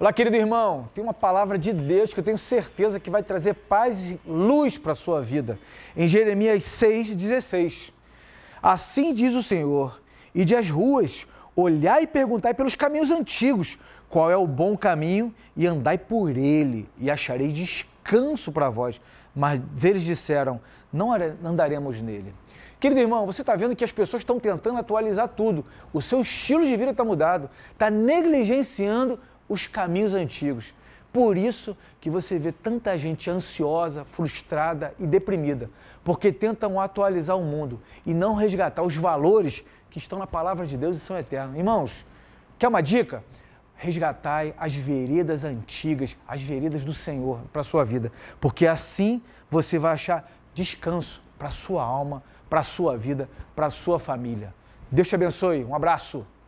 Olá, querido irmão. Tem uma palavra de Deus que eu tenho certeza que vai trazer paz e luz para a sua vida. Em Jeremias 6,16. Assim diz o Senhor: E de as ruas, olhai e perguntai pelos caminhos antigos, qual é o bom caminho, e andai por ele, e acharei descanso para vós. Mas eles disseram: Não andaremos nele. Querido irmão, você está vendo que as pessoas estão tentando atualizar tudo. O seu estilo de vida está mudado, está negligenciando os caminhos antigos. Por isso que você vê tanta gente ansiosa, frustrada e deprimida, porque tentam atualizar o mundo e não resgatar os valores que estão na palavra de Deus e são eternos. Irmãos, quer uma dica? Resgatai as veredas antigas, as veredas do Senhor para a sua vida, porque assim você vai achar descanso para a sua alma, para a sua vida, para a sua família. Deus te abençoe. Um abraço.